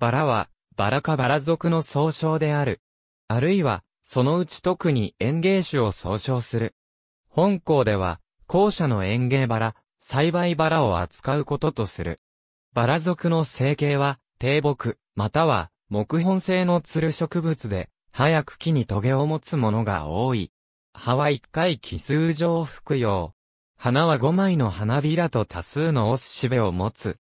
バラは、バラかバラ族の総称である。あるいは、そのうち特に園芸種を総称する。本校では、校舎の園芸バラ、栽培バラを扱うこととする。バラ族の成形は、低木、または、木本性のつる植物で、早く木にトゲを持つものが多い。葉は一回奇数状服用。花は5枚の花びらと多数のオスしべを持つ。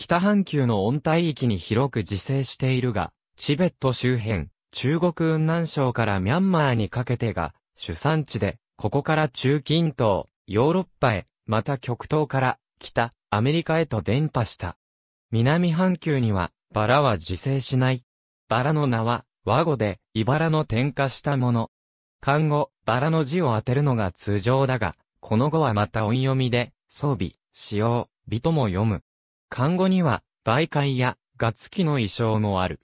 北半球の温帯域に広く自生しているが、チベット周辺、中国雲南省からミャンマーにかけてが主産地で、ここから中近東、ヨーロッパへ、また極東から北、アメリカへと伝播した。南半球には、バラは自生しない。バラの名は、和語で、茨の点火したもの。漢語、バラの字を当てるのが通常だが、この語はまた音読みで、装備、使用、美とも読む。漢語には、媒介や、ガツキの意匠もある。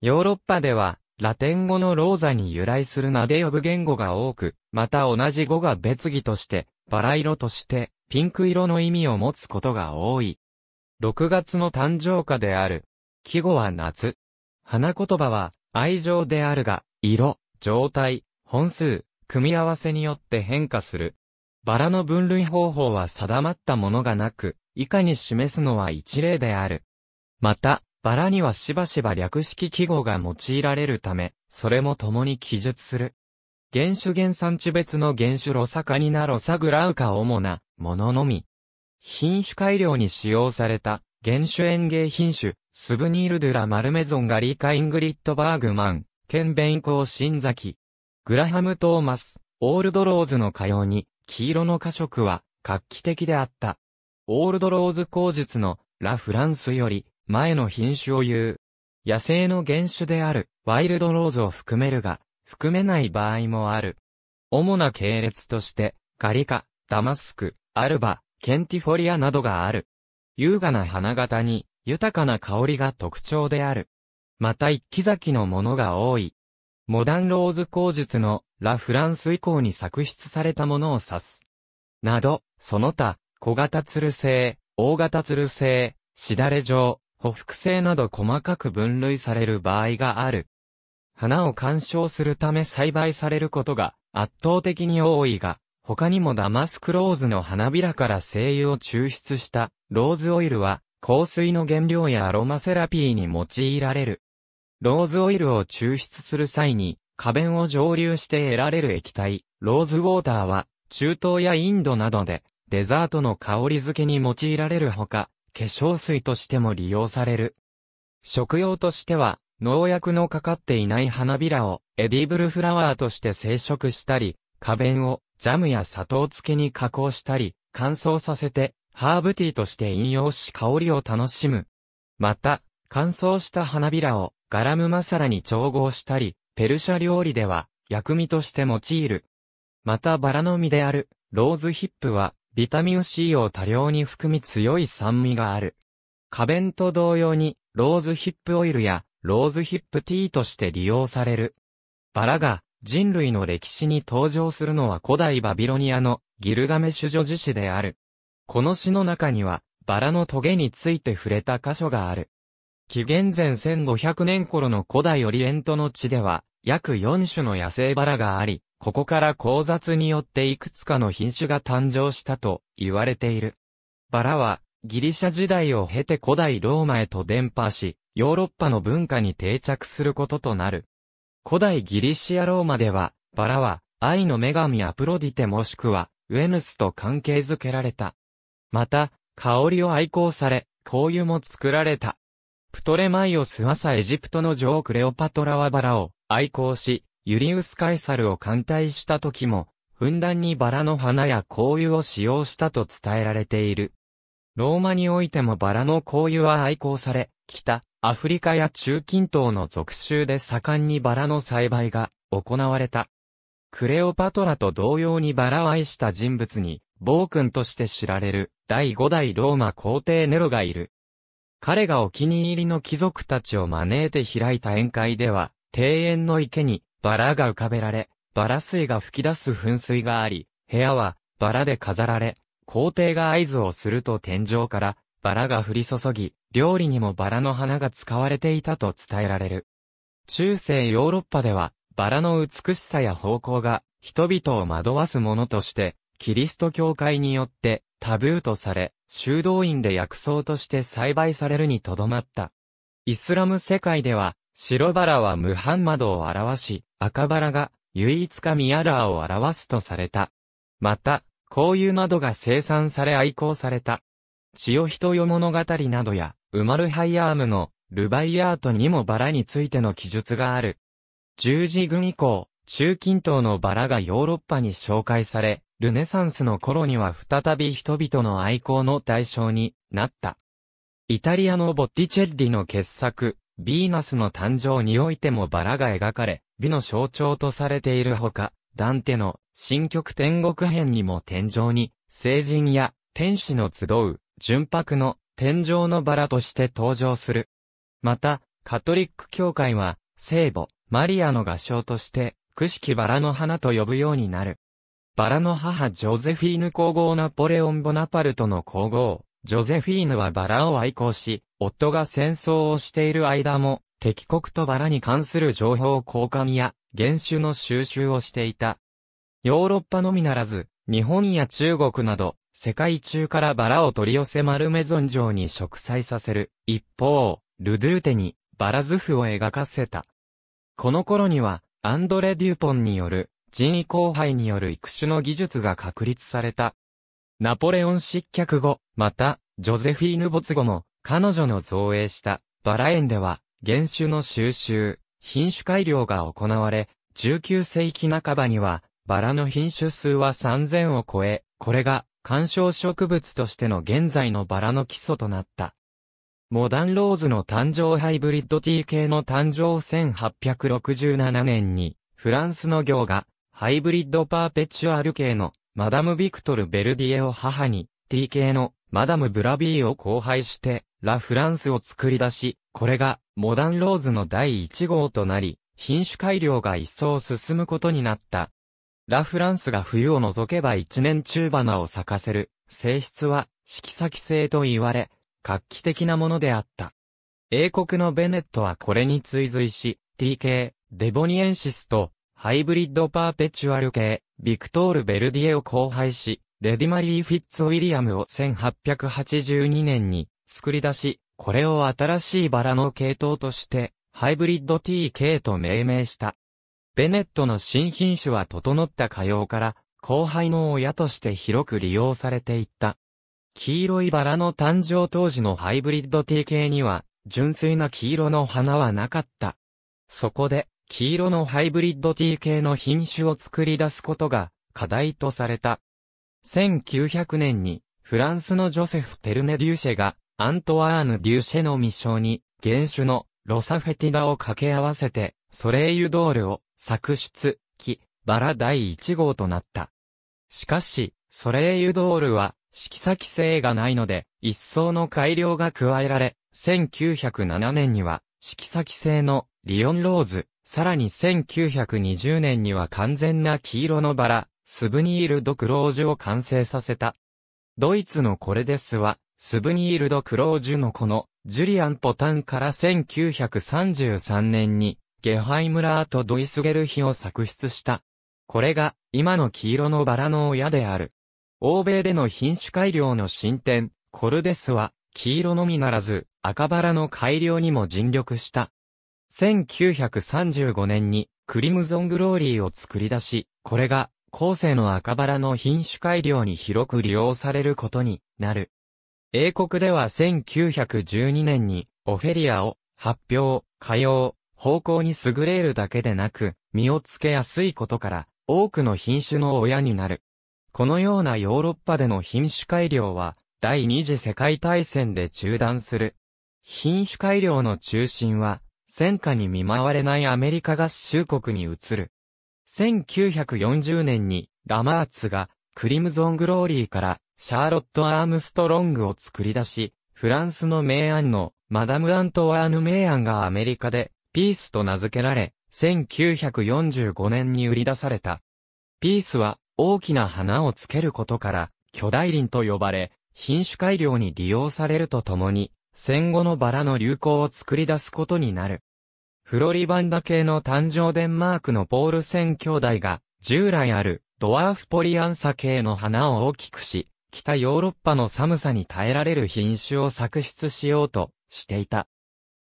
ヨーロッパでは、ラテン語のローザに由来する名で呼ぶ言語が多く、また同じ語が別義として、バラ色として、ピンク色の意味を持つことが多い。6月の誕生花である。季語は夏。花言葉は、愛情であるが、色、状態、本数、組み合わせによって変化する。バラの分類方法は定まったものがなく、以下に示すのは一例である。また、バラにはしばしば略式記号が用いられるため、それも共に記述する。原種原産地別の原種ロサカニナロサグラウカ主なもののみ。品種改良に使用された原種園芸品種、スブニールドゥラマルメゾンガリーカイングリッドバーグマン、ケンベンコーザキ。グラハム・トーマス、オールドローズの歌謡に、黄色の火色は画期的であった。オールドローズ口述のラ・フランスより前の品種を言う。野生の原種であるワイルドローズを含めるが、含めない場合もある。主な系列として、ガリカ、ダマスク、アルバ、ケンティフォリアなどがある。優雅な花形に、豊かな香りが特徴である。また一気咲きのものが多い。モダンローズ口述のラ・フランス以降に作出されたものを指す。など、その他、小型つる性、大型つる性、しだれ状、ほふ性など細かく分類される場合がある。花を鑑賞するため栽培されることが圧倒的に多いが、他にもダマスクローズの花びらから精油を抽出したローズオイルは香水の原料やアロマセラピーに用いられる。ローズオイルを抽出する際に、花弁を蒸留して得られる液体、ローズウォーターは、中東やインドなどで、デザートの香り付けに用いられるほか、化粧水としても利用される。食用としては、農薬のかかっていない花びらをエディブルフラワーとして生殖したり、花弁をジャムや砂糖漬けに加工したり、乾燥させてハーブティーとして飲用し香りを楽しむ。また、乾燥した花びらをガラムマサラに調合したり、ペルシャ料理では薬味として用いる。またバラの実である、ローズヒップは、ビタミン C を多量に含み強い酸味がある。花弁と同様に、ローズヒップオイルや、ローズヒップティーとして利用される。バラが、人類の歴史に登場するのは古代バビロニアのギルガメシュ女樹脂である。この詩の中には、バラの棘について触れた箇所がある。紀元前1500年頃の古代オリエントの地では、約4種の野生バラがあり、ここから交雑によっていくつかの品種が誕生したと言われている。バラは、ギリシャ時代を経て古代ローマへと伝播し、ヨーロッパの文化に定着することとなる。古代ギリシアローマでは、バラは、愛の女神アプロディテもしくは、ウェヌスと関係づけられた。また、香りを愛好され、香油も作られた。プトレマイオス朝エジプトの女王クレオパトラはバラを愛好し、ユリウス・カエサルを艦隊した時も、ふんだんにバラの花や香油を使用したと伝えられている。ローマにおいてもバラの香油は愛好され、北、アフリカや中近東の属州で盛んにバラの栽培が行われた。クレオパトラと同様にバラを愛した人物に、暴君として知られる第5代ローマ皇帝ネロがいる。彼がお気に入りの貴族たちを招いて開いた宴会では、庭園の池にバラが浮かべられ、バラ水が吹き出す噴水があり、部屋はバラで飾られ、皇帝が合図をすると天井からバラが降り注ぎ、料理にもバラの花が使われていたと伝えられる。中世ヨーロッパでは、バラの美しさや方向が人々を惑わすものとしてキリスト教会によってタブーとされ、修道院で薬草として栽培されるにとどまった。イスラム世界では、白バラはムハンマドを表し、赤バラが唯一神アラーを表すとされた。また、こういう窓が生産され愛好された。代人よ物語などや、ウマルハイアームのルバイアートにもバラについての記述がある。十字軍以降、中近東のバラがヨーロッパに紹介され、ルネサンスの頃には再び人々の愛好の対象になった。イタリアのボッティチェッリの傑作、ヴィーナスの誕生においてもバラが描かれ、美の象徴とされているほか、ダンテの新曲天国編にも天井に、聖人や天使の集う、純白の天井のバラとして登場する。また、カトリック教会は、聖母、マリアの画唱として、くしきバラの花と呼ぶようになる。バラの母ジョゼフィーヌ皇后ナポレオン・ボナパルトの皇后、ジョゼフィーヌはバラを愛好し、夫が戦争をしている間も、敵国とバラに関する情報交換や、原種の収集をしていた。ヨーロッパのみならず、日本や中国など、世界中からバラを取り寄せマルメゾン城に植栽させる。一方、ルドゥーテにバラ図譜を描かせた。この頃には、アンドレ・デュポンによる人為交配による育種の技術が確立された。ナポレオン失脚後、また、ジョゼフィーヌ没後も、彼女の造営したバラ園では、原種の収集、品種改良が行われ、19世紀半ばには、バラの品種数は3000を超え、これが、観賞植物としての現在のバラの基礎となった。モダンローズの誕生ハイブリッド T 系の誕生1867年に、フランスの行が、ハイブリッドパーペチュアル系の、マダム・ビクトル・ベルディエを母に、T 系の、マダム・ブラビーを交配して、ラ・フランスを作り出し、これが、モダンローズの第1号となり、品種改良が一層進むことになった。ラ・フランスが冬を除けば一年中花を咲かせる、性質は、色咲性と言われ、画期的なものであった。英国のベネットはこれに追随し、TK、デボニエンシスと、ハイブリッドパーペチュアル系、ビクトール・ベルディエを交配し、レディマリー・フィッツ・ウィリアムを1882年に作り出し、これを新しいバラの系統として、ハイブリッド TK と命名した。ベネットの新品種は整った歌謡から、後輩の親として広く利用されていった。黄色いバラの誕生当時のハイブリッド定系には、純粋な黄色の花はなかった。そこで、黄色のハイブリッド T 系の品種を作り出すことが課題とされた。1900年にフランスのジョセフ・ペルネ・デューシェがアントワーヌ・デューシェの未章に原種のロサフェティダを掛け合わせてソレイユドールを作出、木、バラ第1号となった。しかし、ソレイユドールは色差規制がないので、一層の改良が加えられ、1907年には、色差規制のリオンローズ、さらに1920年には完全な黄色のバラ、スブニールドクロージュを完成させた。ドイツのこれデスは、スブニールドクロージュのこの、ジュリアン・ポタンから1933年に、ゲハイムラーとドイスゲルヒを作出した。これが、今の黄色のバラの親である。欧米での品種改良の進展、コルデスは、黄色のみならず、赤バラの改良にも尽力した。1935年に、クリムゾングローリーを作り出し、これが、後世の赤バラの品種改良に広く利用されることになる。英国では1912年に、オフェリアを、発表、歌謡、方向に優れるだけでなく、実をつけやすいことから、多くの品種の親になる。このようなヨーロッパでの品種改良は、第二次世界大戦で中断する。品種改良の中心は、戦火に見舞われないアメリカ合衆国に移る。1940年に、ラマーツが、クリムゾングローリーから、シャーロット・アームストロングを作り出し、フランスの名案の、マダム・アントワーヌ名案がアメリカで、ピースと名付けられ、1945年に売り出された。ピースは、大きな花をつけることから、巨大林と呼ばれ、品種改良に利用されるとともに、戦後のバラの流行を作り出すことになる。フロリバンダ系の誕生デンマークのポールセン兄弟が、従来あるドワーフポリアンサ系の花を大きくし、北ヨーロッパの寒さに耐えられる品種を作出しようとしていた。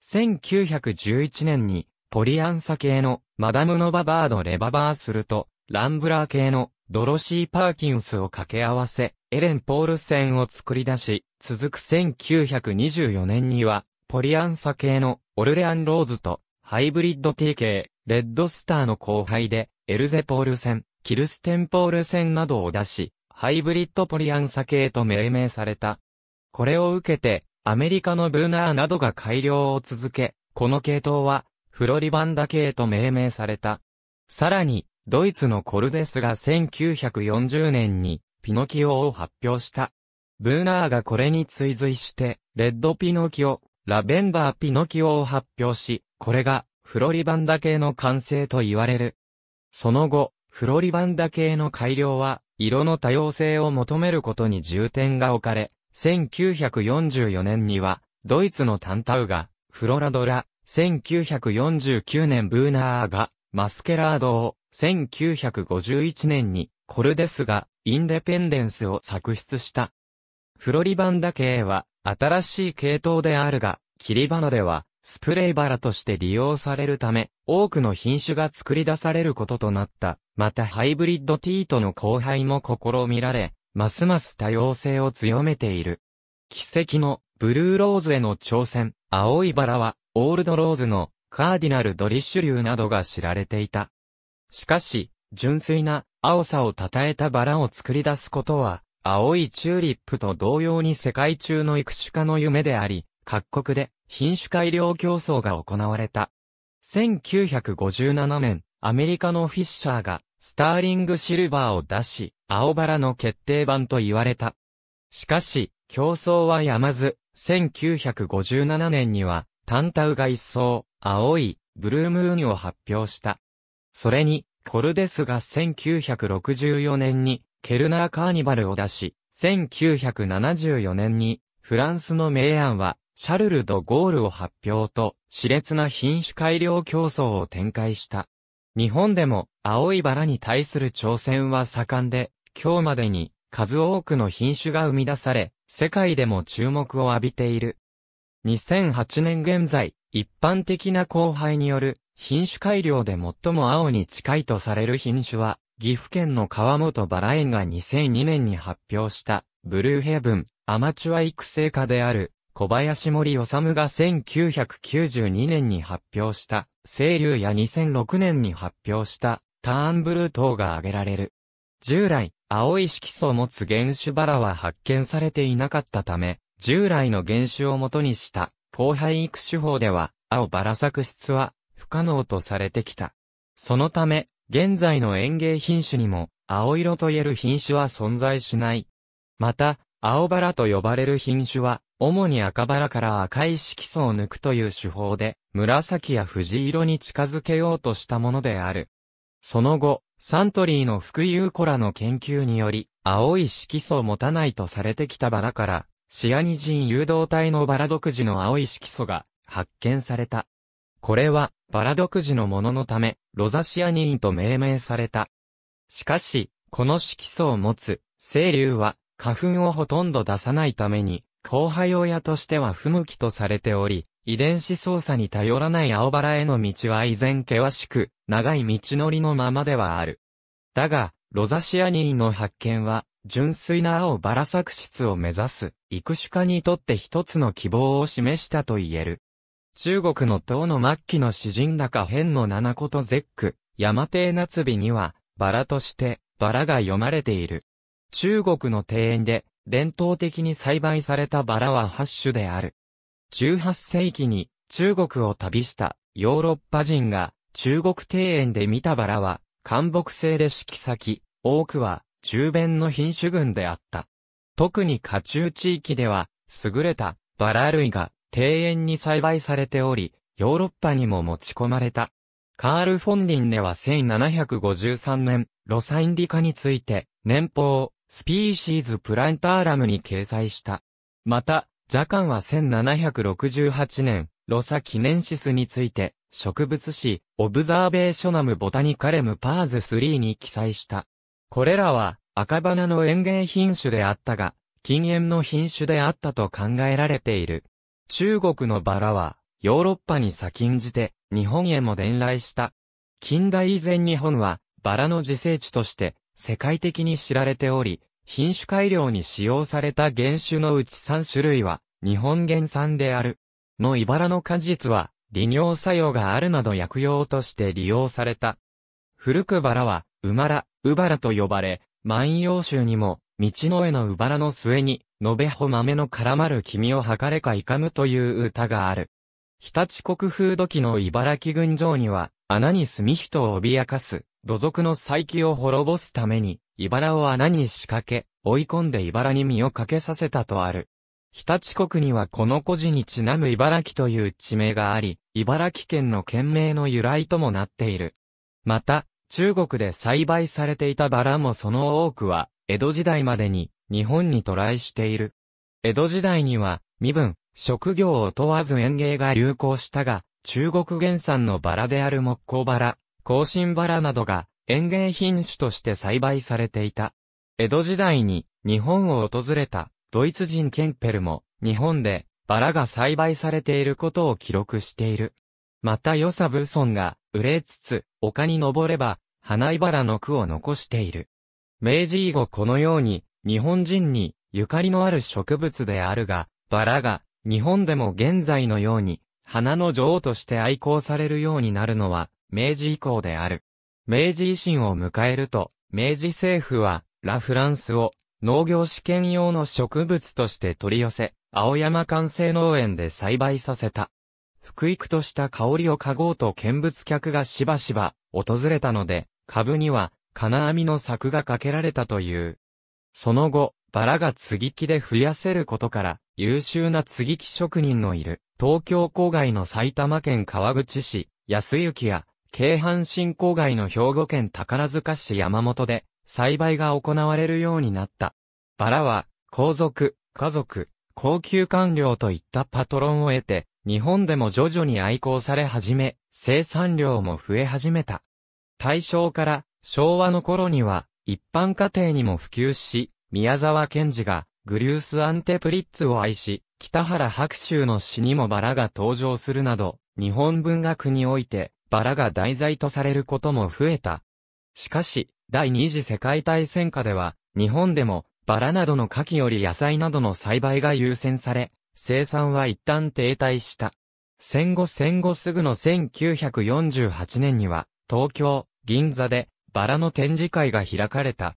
1911年に、ポリアンサ系のマダムノババードレババーすると、ランブラー系のドロシー・パーキンスを掛け合わせ、エレン・ポールセンを作り出し、続く1924年には、ポリアンサ系のオルレアン・ローズと、ハイブリッド T 系、レッドスターの後輩で、エルゼ・ポールセン、キルステン・ポールセンなどを出し、ハイブリッドポリアンサ系と命名された。これを受けて、アメリカのブーナーなどが改良を続け、この系統は、フロリバンダ系と命名された。さらに、ドイツのコルデスが1940年にピノキオを発表した。ブーナーがこれに追随して、レッドピノキオ、ラベンダーピノキオを発表し、これがフロリバンダ系の完成と言われる。その後、フロリバンダ系の改良は、色の多様性を求めることに重点が置かれ、1944年には、ドイツのタンタウが、フロラドラ、1949年ブーナーが、マスケラードを、1951年にコルデスがインデペンデンスを作出した。フロリバンダ系は新しい系統であるが、切り花ではスプレーバラとして利用されるため、多くの品種が作り出されることとなった。またハイブリッドティートの交配も試みられ、ますます多様性を強めている。奇跡のブルーローズへの挑戦、青いバラは、オールドローズのカーディナルドリッシュ流などが知られていた。しかし、純粋な青さを称えたバラを作り出すことは、青いチューリップと同様に世界中の育種家の夢であり、各国で品種改良競争が行われた。1957年、アメリカのフィッシャーが、スターリングシルバーを出し、青バラの決定版と言われた。しかし、競争はやまず、1957年には、タンタウが一層、青い、ブルームーンを発表した。それに、コルデスが1964年にケルナーカーニバルを出し、1974年にフランスの名案はシャルル・ド・ゴールを発表と熾烈な品種改良競争を展開した。日本でも青いバラに対する挑戦は盛んで、今日までに数多くの品種が生み出され、世界でも注目を浴びている。2008年現在、一般的な交配による品種改良で最も青に近いとされる品種は、岐阜県の川本バラ園が2002年に発表した、ブルーヘブン、アマチュア育成家である、小林森治が1992年に発表した、清流や2006年に発表した、ターンブルー等が挙げられる。従来、青い色素を持つ原種バラは発見されていなかったため、従来の原種をもとにした、後輩育種法では、青バラ作出は、不可能とされてきた。そのため、現在の園芸品種にも、青色と言える品種は存在しない。また、青バラと呼ばれる品種は、主に赤バラから赤い色素を抜くという手法で、紫や藤色に近づけようとしたものである。その後、サントリーの福井優子らの研究により、青い色素を持たないとされてきたバラから、シアニジン誘導体のバラ独自の青い色素が発見された。これは、バラ独自のもののため、ロザシアニンと命名された。しかし、この色素を持つ、清流は、花粉をほとんど出さないために、後輩親としては不向きとされており、遺伝子操作に頼らない青バラへの道は依然険しく、長い道のりのままではある。だが、ロザシアニーの発見は、純粋な青バラ作出を目指す、育種家にとって一つの希望を示したと言える。中国の唐の末期の詩人高辺の七子と絶句、山亭夏日には、バラとして、バラが読まれている。中国の庭園で、伝統的に栽培されたバラは8種である。18世紀に、中国を旅したヨーロッパ人が、中国庭園で見たバラは、寒木製で色咲き、多くは、中弁の品種群であった。特に下中地域では、優れたバラ類が庭園に栽培されており、ヨーロッパにも持ち込まれた。カール・フォンリンネは1753年、ロサインリカについて、年俸、スピーシーズ・プランターラムに掲載した。また、ジャカンは1768年、ロサ記念シスについて、植物誌、オブザーベーショナム・ボタニカレム・パーズ3に記載した。これらは、赤花の園芸品種であったが、禁煙の品種であったと考えられている。中国のバラは、ヨーロッパに先んじて、日本へも伝来した。近代以前日本は、バラの自生地として、世界的に知られており、品種改良に使用された原種のうち3種類は、日本原産である。のイバラの果実は、利尿作用があるなど薬用として利用された。古くバラは、ウマラ、ウバラと呼ばれ、万葉集にも、道の絵のウバラの末に、のべほ豆の絡まる君を測れかいかむという歌がある。日立国風土器の茨城群城には、穴に住み人を脅かす、土族の再起を滅ぼすために、茨を穴に仕掛け、追い込んで茨に身をかけさせたとある。日立国にはこの故事にちなむ茨城という地名があり、茨城県の県名の由来ともなっている。また、中国で栽培されていたバラもその多くは、江戸時代までに日本に渡来している。江戸時代には、身分、職業を問わず園芸が流行したが、中国原産のバラである木工バラ、香辛バラなどが園芸品種として栽培されていた。江戸時代に日本を訪れたドイツ人ケンペルも日本でバラが栽培されていることを記録している。またブーソンが売れつつ丘に登れば花いバラの句を残している。明治以後このように日本人にゆかりのある植物であるが、バラが日本でも現在のように花の女王として愛好されるようになるのは明治以降である。明治維新を迎えると、明治政府はラ・フランスを農業試験用の植物として取り寄せ、青山完成農園で栽培させた。福育とした香りを嗅ごうと見物客がしばしば訪れたので、株には金網の柵がかけられたという。その後、バラが継ぎ木で増やせることから、優秀な継ぎ木職人のいる、東京郊外の埼玉県川口市、安行や、京阪神郊外の兵庫県宝塚市山本で、栽培が行われるようになった。バラは、皇族、家族、高級官僚といったパトロンを得て、日本でも徐々に愛好され始め、生産量も増え始めた。大正から昭和の頃には、一般家庭にも普及し、宮沢賢治がグリュース・アンテプリッツを愛し、北原白秋の詩にもバラが登場するなど、日本文学においてバラが題材とされることも増えた。しかし、第二次世界大戦下では、日本でもバラなどの夏季より野菜などの栽培が優先され、生産は一旦停滞した。戦後戦後すぐの1948年には、東京、銀座で、バラの展示会が開かれた。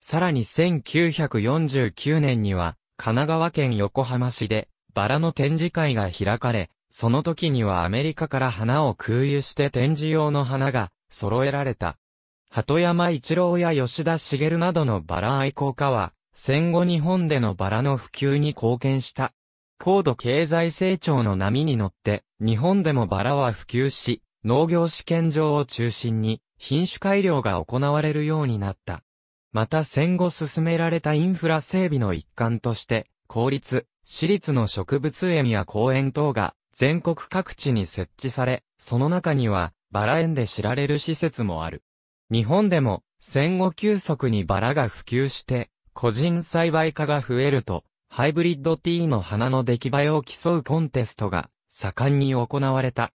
さらに1949年には、神奈川県横浜市で、バラの展示会が開かれ、その時にはアメリカから花を空輸して展示用の花が揃えられた。鳩山一郎や吉田茂などのバラ愛好家は、戦後日本でのバラの普及に貢献した。高度経済成長の波に乗って、日本でもバラは普及し、農業試験場を中心に、品種改良が行われるようになった。また戦後進められたインフラ整備の一環として、公立、私立の植物園や公園等が全国各地に設置され、その中にはバラ園で知られる施設もある。日本でも戦後急速にバラが普及して、個人栽培家が増えると、ハイブリッドティーの花の出来栄えを競うコンテストが盛んに行われた。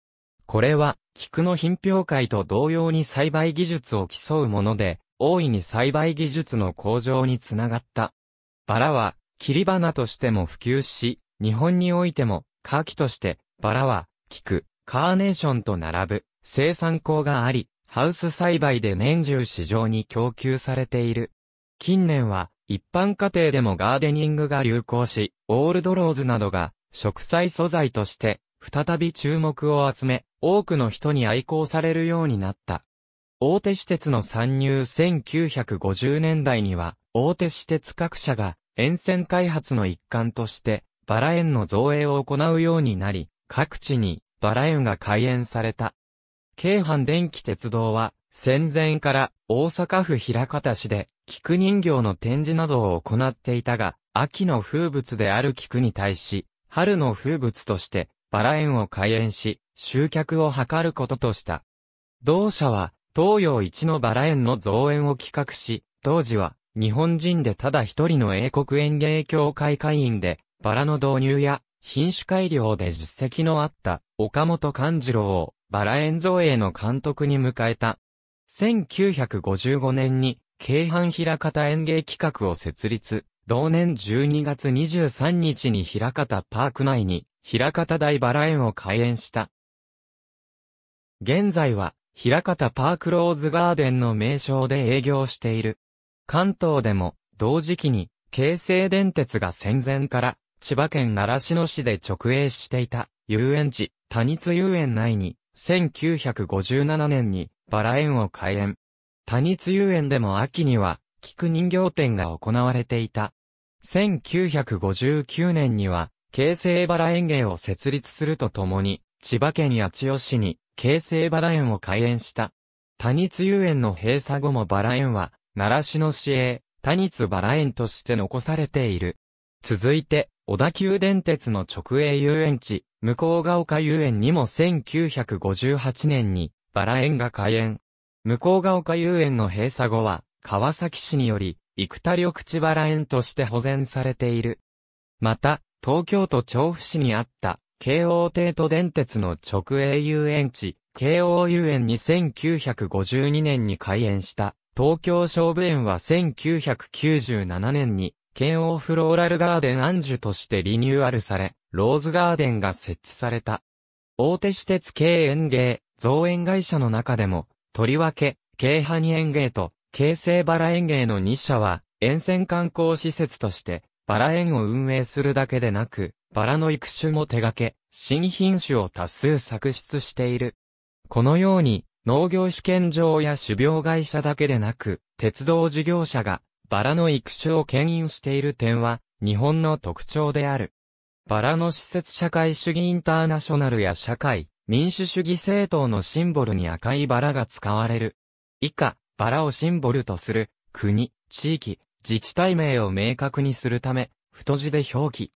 これは菊の品評会と同様に栽培技術を競うもので、大いに栽培技術の向上につながった。バラは、切り花としても普及し、日本においても、花器として、バラは、菊、カーネーションと並ぶ、生産工があり、ハウス栽培で年中市場に供給されている。近年は、一般家庭でもガーデニングが流行し、オールドローズなどが、植栽素材として、再び注目を集め、多くの人に愛好されるようになった。大手私鉄の参入1950年代には、大手私鉄各社が沿線開発の一環として、バラ園の造営を行うようになり、各地にバラ園が開園された。京阪電気鉄道は、戦前から大阪府平方市で菊人形の展示などを行っていたが、秋の風物である菊に対し、春の風物としてバラ園を開園し、集客を図ることとした。同社は、東洋一のバラ園の造園を企画し、当時は、日本人でただ一人の英国園芸協会会員で、バラの導入や、品種改良で実績のあった、岡本勘次郎を、バラ園造営の監督に迎えた。1955年に、京阪平方園芸企画を設立、同年12月23日に平方パーク内に、平方大バラ園を開園した。現在は、平方パークローズガーデンの名称で営業している。関東でも、同時期に、京成電鉄が戦前から、千葉県習志野市で直営していた、遊園地、多日遊園内に、1957年に、バラ園を開園。多日遊園でも秋には、菊人形展が行われていた。1959年には、京成バラ園芸を設立するとともに、千葉県八千代市に、京成バラ園を開園した。谷津遊園の閉鎖後もバラ園は、奈良市の市営、谷津バラ園として残されている。続いて、小田急電鉄の直営遊園地、向ヶ丘遊園にも1958年に、バラ園が開園。向ヶ丘遊園の閉鎖後は、川崎市により、幾多緑地バラ園として保全されている。また、東京都調布市にあった、京王帝都電鉄の直営遊園地、京王遊園に1952年に開園した、東京勝負園は1997年に、京王フローラルガーデン安寿としてリニューアルされ、ローズガーデンが設置された。大手私鉄京園芸、造園会社の中でも、とりわけ、京ハニ園芸と、京成バラ園芸の2社は、沿線観光施設として、バラ園を運営するだけでなく、バラの育種も手掛け、新品種を多数作出している。このように、農業試験場や種苗会社だけでなく、鉄道事業者が、バラの育種を牽引している点は、日本の特徴である。バラの施設社会主義インターナショナルや社会、民主主義政党のシンボルに赤いバラが使われる。以下、バラをシンボルとする、国、地域、自治体名を明確にするため、太字で表記。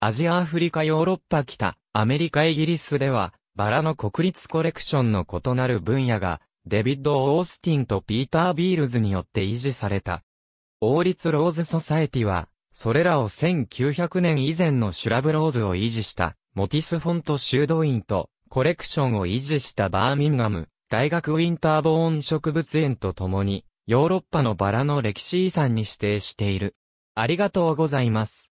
アジアアフリカヨーロッパ北、アメリカイギリスでは、バラの国立コレクションの異なる分野が、デビッド・オースティンとピーター・ビールズによって維持された。王立ローズ・ソサエティは、それらを1900年以前のシュラブローズを維持した、モティス・フォント修道院と、コレクションを維持したバーミンガム、大学ウィンターボーン植物園と共に、ヨーロッパのバラの歴史遺産に指定している。ありがとうございます。